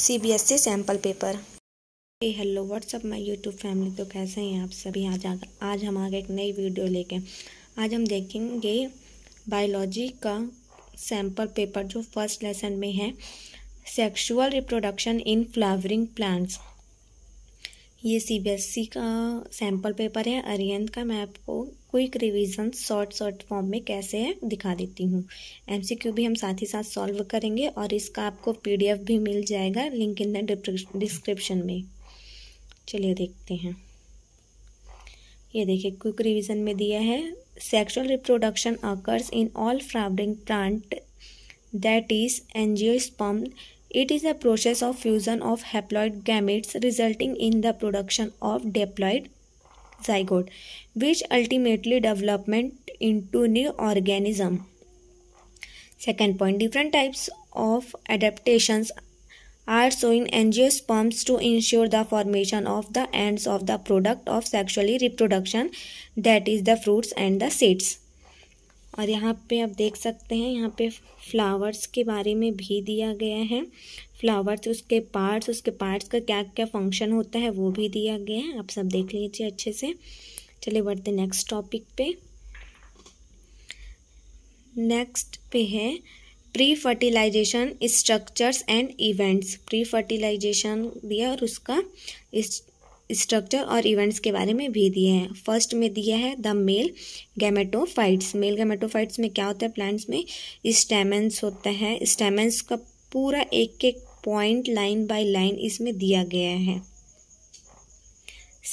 सी B S C sample paper ए hello what's up my YouTube family तो कैसे हैं आप सभी आज आ आज हम आगे एक नई वीडियो लेके आज हम देखेंगे बायोलॉजी का सैम्पल पेपर जो फर्स्ट लेसन में है sexual reproduction in flowering plants ये सी बी एस सी का सैम्पल पेपर है अरियंत का मैं आपको quick revision short short form में कैसे है दिखा देती हूँ एमसीक्यू भी हम साथ ही साथ सॉल्व करेंगे और इसका आपको पीडीएफ भी मिल जाएगा लिंक इन द डिस्क्रिप्शन में चलिए देखते हैं ये देखिए क्विक रिवीजन में दिया है sexual reproduction occurs in all flowering plant that is angiosperm it is a process of fusion of haploid gametes resulting in the production of diploid zygote which ultimately development into new organism second point different types of adaptations are in angiosperms to ensure the formation of the ends of the product of sexually reproduction that is the fruits and the seeds और यहाँ पे आप देख सकते हैं यहाँ पे flowers के बारे में भी दिया गया है फ्लावर्स उसके पार्ट्स उसके पार्ट्स का क्या क्या फंक्शन होता है वो भी दिया गया है आप सब देख लीजिए अच्छे से चलिए बढ़ते नेक्स्ट टॉपिक पे नेक्स्ट पे है pre fertilization structures and events pre fertilization दिया और उसका इस स्ट्रक्चर और इवेंट्स के बारे में भी दिए हैं फर्स्ट में दिया है the male gametophytes male gametophytes में क्या होता है प्लांट्स में स्टेमेंस होते हैं स्टेमेंस का पूरा एक एक पॉइंट लाइन बाय लाइन इसमें दिया गया है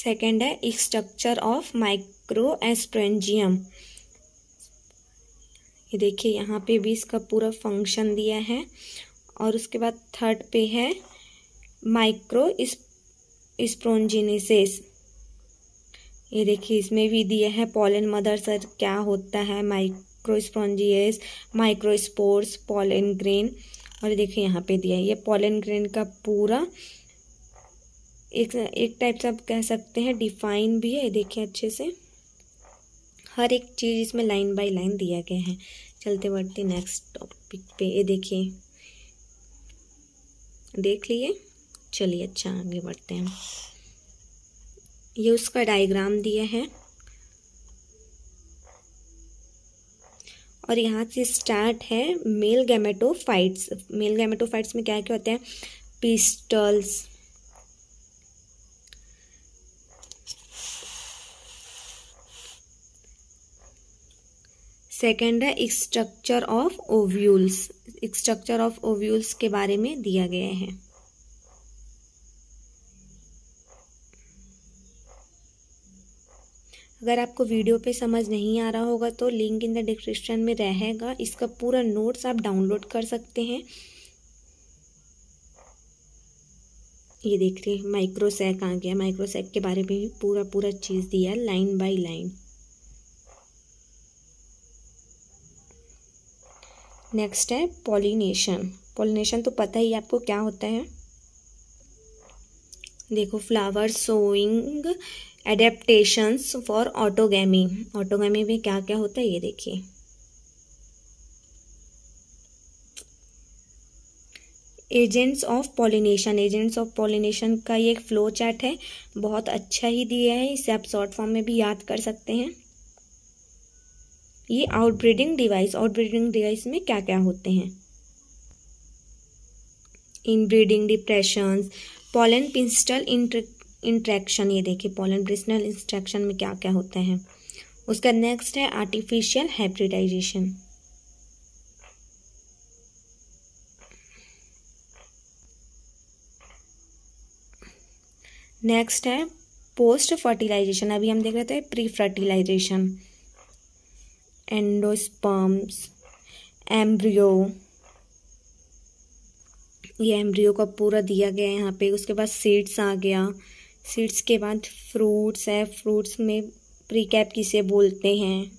सेकेंड है स्ट्रक्चर ऑफ माइक्रो एस्प्रेंजियम ये देखिए यहाँ पे भी इसका पूरा फंक्शन दिया है और उसके बाद थर्ड पे है माइक्रो स्प्रोंजिनेसेस ये देखिए इसमें भी दिए हैं पॉलन मदर सर क्या होता है माइक्रोस्पॉन्जियस माइक्रोस्पोर्स पॉलन ग्रेन और देखिए यहाँ पे दिया है ये पॉलन ग्रेन का पूरा एक एक टाइप से आप कह सकते हैं डिफाइन भी है देखिए अच्छे से हर एक चीज़ इसमें लाइन बाय लाइन दिया गया है चलते बढ़ते नेक्स्ट टॉपिक पे ये देखिए देख लिए चलिए अच्छा आगे बढ़ते हैं ये उसका डायग्राम दिया है और यहाँ से स्टार्ट है मेल गैमेटोफाइट्स मेल गैमेटोफाइट्स में क्या क्या होते हैं पिस्टल्स सेकेंड है structure of ovules structure of ovules के बारे में दिया गया है अगर आपको वीडियो पे समझ नहीं आ रहा होगा तो लिंक इन द डिस्क्रिप्शन में रहेगा इसका पूरा नोट्स आप डाउनलोड कर सकते हैं ये हैं माइक्रोसैक आ गया माइक्रोसैक के बारे में भी पूरा पूरा चीज़ दिया लाइन बाय लाइन नेक्स्ट है पॉलिनेशन पॉलिनेशन तो पता ही आपको क्या होता है देखो flower showing adaptations for autogamy autogamy में क्या क्या होता है ये देखिए agents of pollination agents of pollination का ये एक फ्लो चैट है बहुत अच्छा ही दिया है इसे आप शॉर्ट फॉर्म में भी याद कर सकते हैं ये आउटब्रीडिंग डिवाइस आउटब्रीडिंग डिवाइस में क्या क्या होते हैं inbreeding depressions pollen pistil interaction ये देखिए पॉलन पिस्टल इंट्रैक्शन में क्या क्या होते हैं उसका नेक्स्ट है आर्टिफिशियल हाइब्रिडाइजेशन नेक्स्ट है पोस्ट फर्टिलाइजेशन अभी हम देख रहे थे प्री फर्टिलाइजेशन एंडोस्पर्म्स एम्ब्रियो ये एम्ब्रियो का पूरा दिया गया है यहाँ पे उसके बाद सीड्स आ गया सीड्स के बाद फ्रूट्स है फ्रूट्स में प्री कैप किसे बोलते हैं